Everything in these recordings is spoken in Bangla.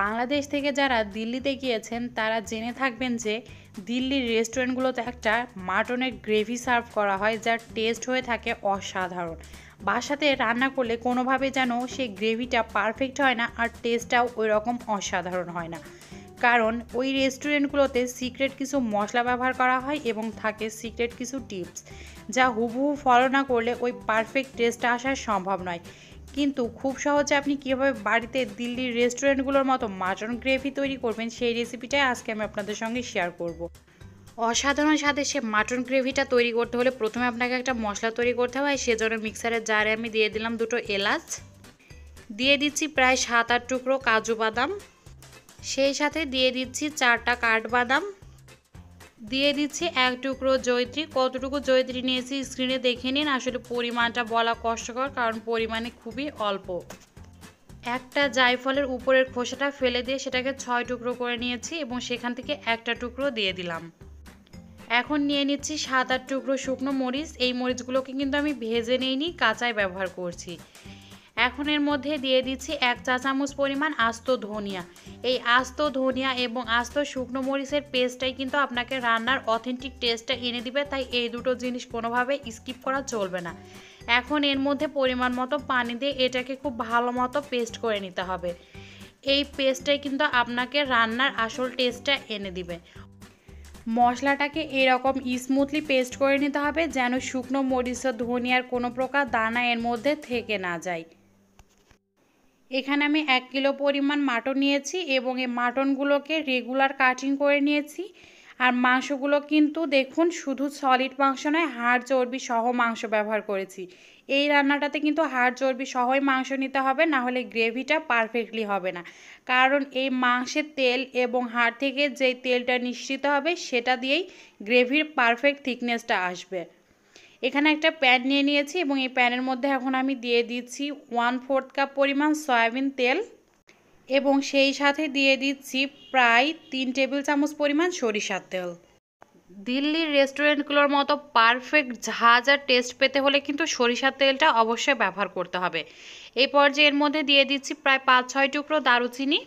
বাংলাদেশ থেকে যারা দিল্লিতে গিয়েছেন তারা জেনে থাকবেন যে দিল্লির রেস্টুরেন্টগুলোতে একটা মাটনের গ্রেভি সার্ভ করা হয় যার টেস্ট হয়ে থাকে অসাধারণ বাসাতে রান্না করলে কোনোভাবে যেন সেই গ্রেভিটা পারফেক্ট হয় না আর টেস্টটাও ওই রকম অসাধারণ হয় না কারণ ওই রেস্টুরেন্টগুলোতে সিক্রেট কিছু মশলা ব্যবহার করা হয় এবং থাকে সিক্রেট কিছু টিপস যা হুবহু ফলো না করলে ওই পারফেক্ট টেস্টটা আসা সম্ভব নয় কিন্তু খুব সহজে আপনি কীভাবে বাড়িতে দিল্লির রেস্টুরেন্টগুলোর মতো মাটন গ্রেভি তৈরি করবেন সেই রেসিপিটাই আজকে আমি আপনাদের সঙ্গে শেয়ার করব। অসাধারণ স্বাদে সে মাটন গ্রেভিটা তৈরি করতে হলে প্রথমে আপনাকে একটা মশলা তৈরি করতে হয় সেজন্য মিক্সারের জারে আমি দিয়ে দিলাম দুটো এলাচ দিয়ে দিচ্ছি প্রায় সাত আট টুকরো কাজু বাদাম সেই সাথে দিয়ে দিচ্ছি চারটা কাঠ বাদাম দিয়ে দিচ্ছি এক টুকরো জৈত্রী কতটুকু জৈত্রী নিয়েছি স্ক্রিনে দেখে নিন আসলে পরিমাণটা বলা কষ্টকর কারণ পরিমাণে খুবই অল্প একটা জায়ফলের উপরের খোসাটা ফেলে দিয়ে সেটাকে ছয় টুকরো করে নিয়েছি এবং সেখান থেকে একটা টুকরো দিয়ে দিলাম এখন নিয়ে নিচ্ছি সাত আট টুকরো শুকনো মরিচ এই মরিচগুলোকে কিন্তু আমি ভেজে নিইনি কাঁচাই ব্যবহার করছি এখন এর মধ্যে দিয়ে দিচ্ছি এক চা চামচ পরিমাণ আস্ত ধনিয়া এই আস্ত ধনিয়া এবং আস্ত শুকনো মরিচের পেস্টটাই কিন্তু আপনাকে রান্নার অথেন্টিক টেস্টটা এনে দিবে তাই এই দুটো জিনিস কোনোভাবে স্কিপ করা চলবে না এখন এর মধ্যে পরিমাণ মতো পানি দিয়ে এটাকে খুব ভালো মতো পেস্ট করে নিতে হবে এই পেস্টটাই কিন্তু আপনাকে রান্নার আসল টেস্টটা এনে দিবে মশলাটাকে এরকম স্মুথলি পেস্ট করে নিতে হবে যেন শুকনো মরিচ ধনিয়ার কোনো প্রকার দানা এর মধ্যে থেকে না যায় এখানে আমি এক কিলো পরিমাণ মাটন নিয়েছি এবং এই মাটনগুলোকে রেগুলার কাটিং করে নিয়েছি আর মাংসগুলো কিন্তু দেখুন শুধু সলিড মাংস নয় হাড় চর্বি সহ মাংস ব্যবহার করেছি এই রান্নাটাতে কিন্তু হাড় চর্বি সহই মাংস নিতে হবে না হলে গ্রেভিটা পারফেক্টলি হবে না কারণ এই মাংসের তেল এবং হাড় থেকে যে তেলটা নিশ্চিত হবে সেটা দিয়েই গ্রেভির পারফেক্ট থিকনেসটা আসবে এখানে একটা প্যান নিয়ে নিয়েছি এবং এই প্যানের মধ্যে এখন আমি দিয়ে দিচ্ছি ওয়ান ফোর্থ কাপ পরিমাণ সয়াবিন তেল এবং সেই সাথে দিয়ে দিচ্ছি প্রায় তিন টেবিল চামচ পরিমাণ সরিষার তেল দিল্লির রেস্টুরেন্টগুলোর মতো পারফেক্ট ঝাঁজ টেস্ট পেতে হলে কিন্তু সরিষার তেলটা অবশ্যই ব্যবহার করতে হবে এই পর্যায়ে এর মধ্যে দিয়ে দিচ্ছি প্রায় পাঁচ ছয় টুকরো দারুচিনি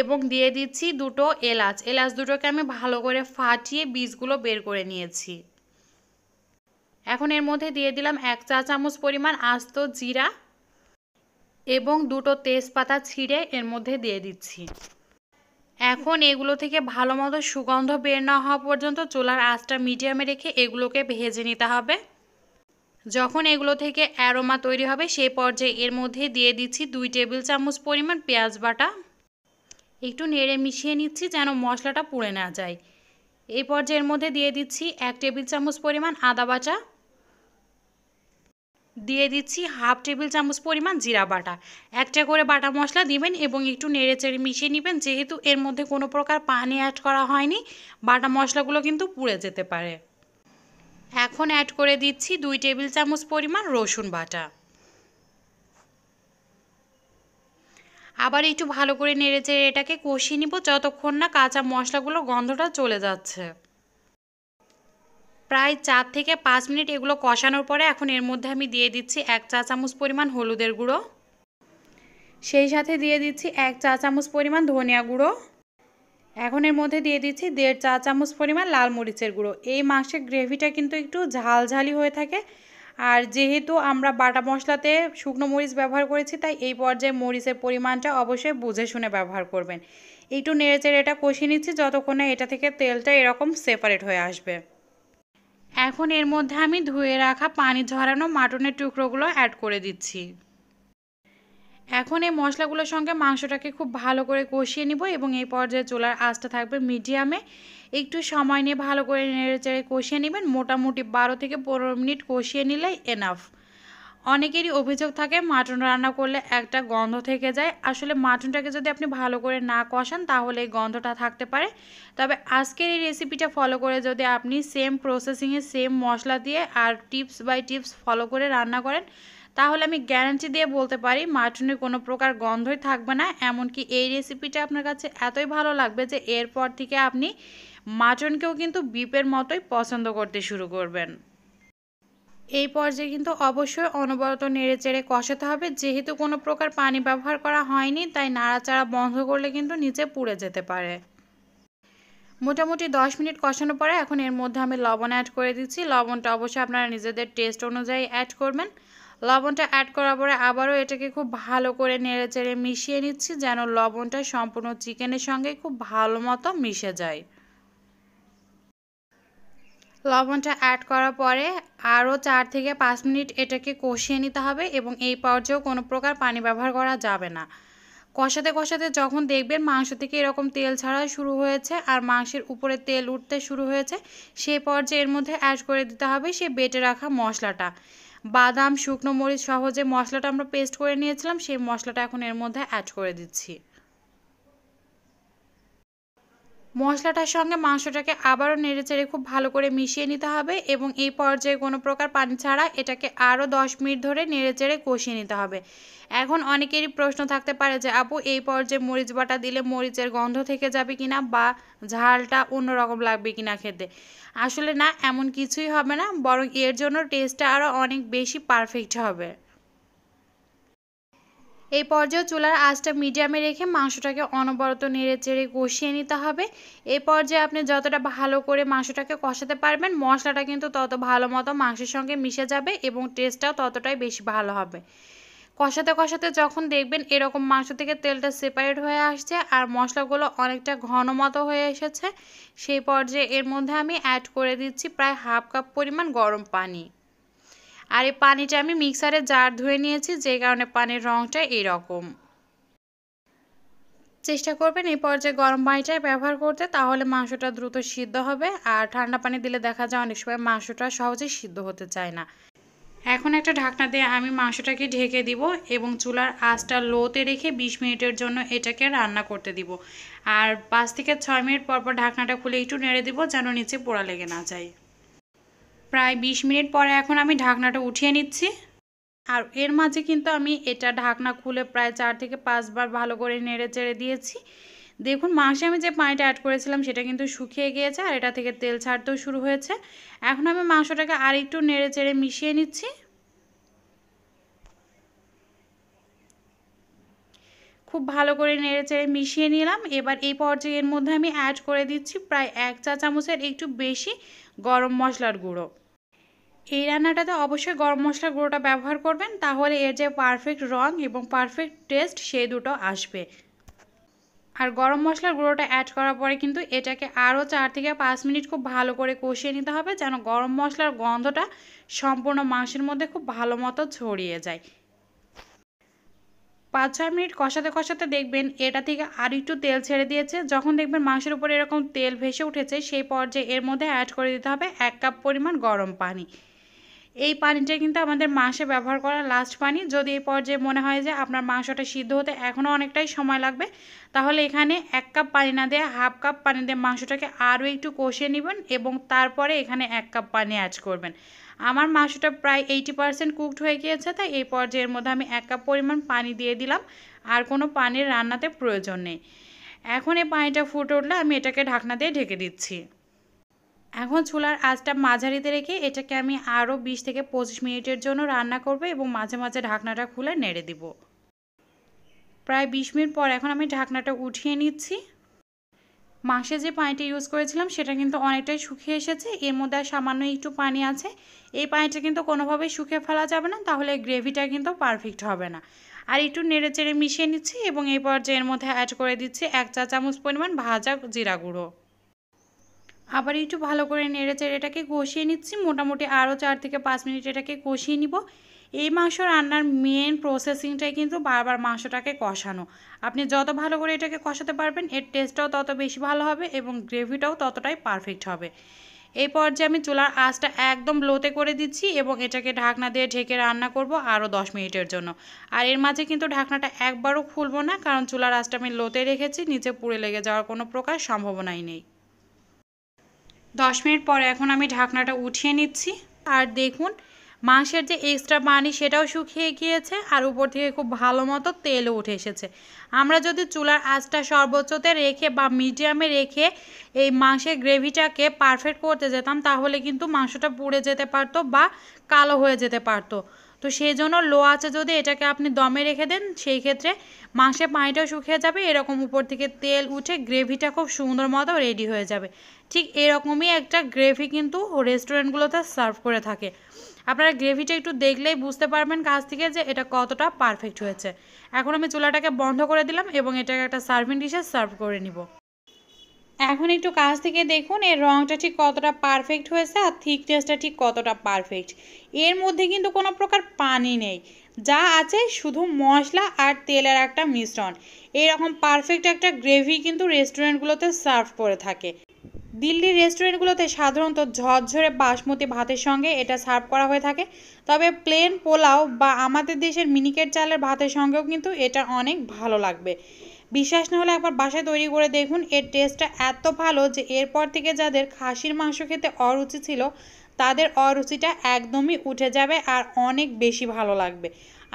এবং দিয়ে দিচ্ছি দুটো এলাচ এলাচ দুটোকে আমি ভালো করে ফাটিয়ে বীজগুলো বের করে নিয়েছি এখন এর মধ্যে দিয়ে দিলাম এক চা চামচ পরিমাণ আস্ত জিরা এবং দুটো তেজপাতা ছিঁড়ে এর মধ্যে দিয়ে দিচ্ছি এখন এগুলো থেকে ভালো মতো সুগন্ধ বের না হওয়া পর্যন্ত চুলার আঁচটা মিডিয়ামে রেখে এগুলোকে ভেজে নিতে হবে যখন এগুলো থেকে অ্যারোমা তৈরি হবে সেই পর্যায়ে এর মধ্যে দিয়ে দিচ্ছি দুই টেবিল চামচ পরিমাণ পেঁয়াজ বাটা একটু নেড়ে মিশিয়ে নিচ্ছি যেন মশলাটা পুড়ে না যায় এই পর্যায়ের মধ্যে দিয়ে দিচ্ছি এক টেবিল চামচ পরিমাণ আদা বাটা দিয়ে দিচ্ছি হাফ টেবিল চামচ পরিমাণ জিরা বাটা একটা করে বাটা মশলা দিবেন এবং একটু নেড়েচেড়ে মিশিয়ে নেবেন যেহেতু এর মধ্যে কোনো প্রকার পানি অ্যাড করা হয়নি বাটা মশলাগুলো কিন্তু পুড়ে যেতে পারে এখন অ্যাড করে দিচ্ছি দুই টেবিল চামচ পরিমাণ রসুন বাটা আবার একটু ভালো করে নেড়ে চেড়ে এটাকে কষিয়ে নিব যতক্ষণ না কাঁচা মশলাগুলো গন্ধটা চলে যাচ্ছে প্রায় চার থেকে পাঁচ মিনিট এগুলো কষানোর পরে এখন এর মধ্যে আমি দিয়ে দিচ্ছি এক চা চামচ পরিমাণ হলুদের গুঁড়ো সেই সাথে দিয়ে দিচ্ছি এক চা চামচ পরিমাণ ধনিয়া গুঁড়ো এখন এর মধ্যে দিয়ে দিচ্ছি দেড় চা চামচ পরিমাণ লাল মরিচের গুঁড়ো এই মাংসের গ্রেভিটা কিন্তু একটু ঝালঝালি হয়ে থাকে আর যেহেতু আমরা বাটা মশলাতে শুকনো মরিচ ব্যবহার করেছি তাই এই পর্যায়ে মরিচের পরিমাণটা অবশ্যই বুঝে শুনে ব্যবহার করবেন একটু নেড়েচেড়ে এটা কষিয়ে নিচ্ছি যতক্ষণ না এটা থেকে তেলটা এরকম সেপারেট হয়ে আসবে এখন এর মধ্যে আমি ধুয়ে রাখা পানি ঝরানো মাটনের টুকরোগুলো অ্যাড করে দিচ্ছি এখন এই মশলাগুলোর সঙ্গে মাংসটাকে খুব ভালো করে কষিয়ে নিব এবং এই পর্যায়ে চুলার আঁচটা থাকবে মিডিয়ামে একটু সময় নিয়ে ভালো করে নেড়েচেড়ে কষিয়ে নেবেন মোটামুটি বারো থেকে পনেরো মিনিট কষিয়ে নিলেই এনাফ অনেকেরই অভিযোগ থাকে মাটন রান্না করলে একটা গন্ধ থেকে যায় আসলে মাটনটাকে যদি আপনি ভালো করে না কষান তাহলে এই গন্ধটা থাকতে পারে তবে আজকের এই রেসিপিটা ফলো করে যদি আপনি সেম প্রসেসিংয়ে সেম মশলা দিয়ে আর টিপস বাই টিপস ফলো করে রান্না করেন তাহলে আমি গ্যারান্টি দিয়ে বলতে পারি মাটনের কোনো প্রকার গন্ধই থাকবে না এমনকি এই রেসিপিটা আপনার কাছে এতই ভালো লাগবে যে এরপর থেকে আপনি মাটনকেও কিন্তু বিপের মতোই পছন্দ করতে শুরু করবেন এই পর্যায়ে কিন্তু অবশ্যই অনবরত নেড়ে চেড়ে কষাতে হবে যেহেতু কোনো প্রকার পানি ব্যবহার করা হয়নি তাই নাড়াচাড়া বন্ধ করলে কিন্তু নিচে পুড়ে যেতে পারে মোটামুটি 10 মিনিট কষানোর পরে এখন এর মধ্যে আমি লবণ অ্যাড করে দিচ্ছি লবণটা অবশ্যই আপনারা নিজেদের টেস্ট অনুযায়ী অ্যাড করবেন লবণটা অ্যাড করার পরে আবারও এটাকে খুব ভালো করে নেড়ে চেড়ে মিশিয়ে নিচ্ছি যেন লবণটা সম্পূর্ণ চিকেনের সঙ্গে খুব ভালো মতো মিশে যায় লবণটা অ্যাড করার পরে আরও চার থেকে পাঁচ মিনিট এটাকে কষিয়ে নিতে হবে এবং এই পর্যায়েও কোনো প্রকার পানি ব্যবহার করা যাবে না কষাতে কষাতে যখন দেখবেন মাংস থেকে এরকম তেল ছাড়া শুরু হয়েছে আর মাংসের উপরে তেল উঠতে শুরু হয়েছে সেই পর্যায়ে এর মধ্যে অ্যাড করে দিতে হবে সে বেটে রাখা মশলাটা বাদাম শুকনো মরিচ সহজে মশলাটা আমরা পেস্ট করে নিয়েছিলাম সেই মশলাটা এখন এর মধ্যে অ্যাড করে দিচ্ছি মশলাটার সঙ্গে মাংসটাকে আবারও নেড়েচেড়ে খুব ভালো করে মিশিয়ে নিতে হবে এবং এই পর্যায়ে কোনো প্রকার পানি ছাড়া এটাকে আরও দশ মিনিট ধরে নেড়েচেড়ে কষিয়ে নিতে হবে এখন অনেকেরই প্রশ্ন থাকতে পারে যে আপু এই পর্যায়ে মরিচ বাটা দিলে মরিচের গন্ধ থেকে যাবে কিনা বা ঝালটা অন্যরকম লাগবে কিনা খেতে আসলে না এমন কিছুই হবে না বরং এর জন্য টেস্টটা আরও অনেক বেশি পারফেক্ট হবে এই পর্যায়ে চুলার আঁচটা মিডিয়ামে রেখে মাংসটাকে অনবরত নেড়ে চেড়ে কষিয়ে নিতে হবে এই পর্যায়ে আপনি যতটা ভালো করে মাংসটাকে কষাতে পারবেন মশলাটা কিন্তু তত ভালো মতো মাংসের সঙ্গে মিশে যাবে এবং টেস্টটাও ততটাই বেশি ভালো হবে কষাতে কষাতে যখন দেখবেন এরকম মাংস থেকে তেলটা সেপারেট হয়ে আসছে আর মশলাগুলো অনেকটা ঘন মতো হয়ে এসেছে সেই পর্যায়ে এর মধ্যে আমি অ্যাড করে দিচ্ছি প্রায় হাফ কাপ পরিমাণ গরম পানি আর এই পানিটা আমি মিক্সারে জার ধুয়ে নিয়েছি যে কারণে পানির রঙটা এরকম চেষ্টা করবেন এই পর্যায়ে গরম পানিটাই ব্যবহার করতে তাহলে মাংসটা দ্রুত সিদ্ধ হবে আর ঠান্ডা পানি দিলে দেখা যায় অনেক সময় মাংসটা সহজে সিদ্ধ হতে চায় না এখন একটা ঢাকনা দিয়ে আমি মাংসটাকে ঢেকে দিব এবং চুলার আঁচটা লোতে রেখে ২০ মিনিটের জন্য এটাকে রান্না করতে দিব আর পাঁচ থেকে ছয় মিনিট পর পর ঢাকনাটা খুলে একটু নেড়ে দিব যেন নিচে পোড়া লেগে না যায় প্রায় ২০ মিনিট পরে এখন আমি ঢাকনাটা উঠিয়ে নিচ্ছি আর এর মাঝে কিন্তু আমি এটা ঢাকনা খুলে প্রায় চার থেকে পাঁচবার ভালো করে নেড়ে চেড়ে দিয়েছি দেখুন মাংসে আমি যে পানিটা অ্যাড করেছিলাম সেটা কিন্তু শুকিয়ে গিয়েছে আর এটা থেকে তেল ছাড়তেও শুরু হয়েছে এখন আমি মাংসটাকে আর একটু নেড়ে চেড়ে মিশিয়ে নিচ্ছি খুব ভালো করে নেড়ে চেড়ে মিশিয়ে নিলাম এবার এই পর্যায়ে এর মধ্যে আমি অ্যাড করে দিচ্ছি প্রায় এক চা চামচের একটু বেশি গরম মশলার গুঁড়ো এই রান্নাটাতে অবশ্যই গরম মশলার গুঁড়োটা ব্যবহার করবেন তাহলে এর যে পারফেক্ট রং এবং পারফেক্ট টেস্ট সেই দুটো আসবে আর গরম মশলার গুঁড়োটা অ্যাড করার পরে কিন্তু এটাকে আরও চার থেকে পাঁচ মিনিট খুব ভালো করে কষিয়ে নিতে হবে যেন গরম মশলার গন্ধটা সম্পূর্ণ মাংসের মধ্যে খুব ভালো মতো ছড়িয়ে যায় পাঁচ ছয় মিনিট কষাতে কষাতে দেখবেন এটা থেকে আর একটু তেল ছেড়ে দিয়েছে যখন দেখবেন মাংসের উপরে এরকম তেল ভেসে উঠেছে সেই পর্যায়ে এর মধ্যে অ্যাড করে দিতে হবে এক কাপ পরিমাণ গরম পানি এই পানিটা কিন্তু আমাদের মাংসে ব্যবহার করা লাস্ট পানি যদি এই পর্যায়ে মনে হয় যে আপনার মাংসটা সিদ্ধ হতে এখনও অনেকটাই সময় লাগবে তাহলে এখানে এক কাপ পানি না দিয়ে হাফ কাপ পানি দিয়ে মাংসটাকে আরও একটু কষিয়ে নেবেন এবং তারপরে এখানে এক কাপ পানি অ্যাড করবেন আমার মাংসটা প্রায় এইটি পারসেন্ট কুকড হয়ে গিয়েছে তাই এই পর্যায়ের মধ্যে আমি এক কাপ পরিমাণ পানি দিয়ে দিলাম আর কোনো পানির রান্নাতে প্রয়োজন নেই এখন এই পানিটা ফুটে উঠলে আমি এটাকে ঢাকনা দিয়ে ঢেকে দিচ্ছি এখন চুলার আজটা মাঝারিতে রেখে এটাকে আমি আরও বিশ থেকে পঁচিশ মিনিটের জন্য রান্না করব এবং মাঝে মাঝে ঢাকনাটা খুলে নেড়ে দিব প্রায় বিশ মিনিট পর এখন আমি ঢাকনাটা উঠিয়ে নিচ্ছি মাংসের যে পানিটা ইউজ করেছিলাম সেটা কিন্তু অনেকটাই শুকিয়ে এসেছে এর মধ্যে আর সামান্য একটু পানি আছে এই পানিটা কিন্তু কোনোভাবেই শুকিয়ে ফেলা যাবে না তাহলে গ্রেভিটা কিন্তু পারফেক্ট হবে না আর একটু নেড়ে চেড়ে মিশিয়ে নিচ্ছি এবং এই পর্যায়ের মধ্যে অ্যাড করে দিচ্ছি এক চা চামচ পরিমাণ ভাজা জিরা গুঁড়ো আবার একটু ভালো করে নেড়েচেড়ে এটাকে কষিয়ে নিচ্ছি মোটামুটি আরও চার থেকে পাঁচ মিনিট এটাকে কষিয়ে নিব এই মাংস রান্নার মেন প্রসেসিংটাই কিন্তু বারবার মাংসটাকে কষানো আপনি যত ভালো করে এটাকে কষাতে পারবেন এর টেস্টটাও তত বেশি ভালো হবে এবং গ্রেভিটাও ততটাই পারফেক্ট হবে এই পর্যায়ে আমি চুলার আঁচটা একদম লোতে করে দিচ্ছি এবং এটাকে ঢাকনা দিয়ে ঢেকে রান্না করব আরও দশ মিনিটের জন্য আর এর মাঝে কিন্তু ঢাকনাটা একবারও খুলবো না কারণ চুলার আঁচটা আমি লোতে রেখেছি নিচে পুড়ে লেগে যাওয়ার কোনো প্রকার সম্ভাবনাই নেই দশ মিনিট পরে এখন আমি ঢাকনাটা উঠিয়ে নিচ্ছি আর দেখুন মাংসের যে এক্সট্রা পানি সেটাও শুকিয়ে গিয়েছে আর উপর থেকে খুব ভালো মতো তেলও উঠে এসেছে আমরা যদি চুলার আঁচটা সর্বোচ্চতে রেখে বা মিডিয়ামে রেখে এই মাংসের গ্রেভিটাকে পারফেক্ট করতে যেতাম তাহলে কিন্তু মাংসটা পুড়ে যেতে পারতো বা কালো হয়ে যেতে পারতো তো সেই জন্য লো আছে যদি এটাকে আপনি দমে রেখে দেন সেই ক্ষেত্রে মাংসের পানিটাও শুকিয়ে যাবে এরকম উপর থেকে তেল উঠে গ্রেভিটা খুব সুন্দর মতো রেডি হয়ে যাবে ঠিক এরকমই একটা গ্রেভি কিন্তু রেস্টুরেন্টগুলোতে সার্ভ করে থাকে আপনারা গ্রেভিটা একটু দেখলেই বুঝতে পারবেন কাছ থেকে যে এটা কতটা পারফেক্ট হয়েছে এখন আমি চুলাটাকে বন্ধ করে দিলাম এবং এটাকে একটা সার্ভিং ডিশে সার্ভ করে নিব এখন একটু কাছ থেকে দেখুন এর রঙটা ঠিক কতটা পারফেক্ট হয়েছে আর থিকনেসটা ঠিক কতটা পারফেক্ট এর মধ্যে কিন্তু কোনো প্রকার পানি নেই যা আছে শুধু মশলা আর তেলের একটা মিশ্রণ এইরকম পারফেক্ট একটা গ্রেভি কিন্তু রেস্টুরেন্টগুলোতে সার্ভ করে থাকে দিল্লির রেস্টুরেন্টগুলোতে সাধারণত ঝরঝরে বাসমতি ভাতের সঙ্গে এটা সার্ভ করা হয়ে থাকে তবে প্লেন পোলাও বা আমাদের দেশের মিনিকেট চালের ভাতের সঙ্গেও কিন্তু এটা অনেক ভালো লাগবে বিশ্বাস না হলে একবার বাসায় তৈরি করে দেখুন এর টেস্টটা এত ভালো যে এরপর থেকে যাদের খাসির মাংস খেতে অরুচি ছিল তাদের অরুচিটা একদমই উঠে যাবে আর অনেক বেশি ভালো লাগবে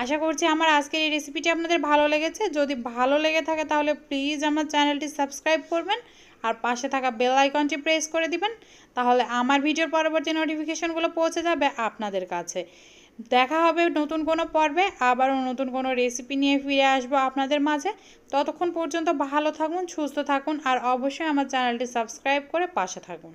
আশা করছি আমার আজকের এই রেসিপিটি আপনাদের ভালো লেগেছে যদি ভালো লেগে থাকে তাহলে প্লিজ আমার চ্যানেলটি সাবস্ক্রাইব করবেন আর পাশে থাকা বেল আইকনটি প্রেস করে দিবেন তাহলে আমার ভিডিওর পরবর্তী নোটিফিকেশনগুলো পৌঁছে যাবে আপনাদের কাছে দেখা হবে নতুন কোনো পর্বে আবারও নতুন কোনো রেসিপি নিয়ে ফিরে আসবো আপনাদের মাঝে ততক্ষণ পর্যন্ত ভালো থাকুন সুস্থ থাকুন আর অবশ্যই আমার চ্যানেলটি সাবস্ক্রাইব করে পাশে থাকুন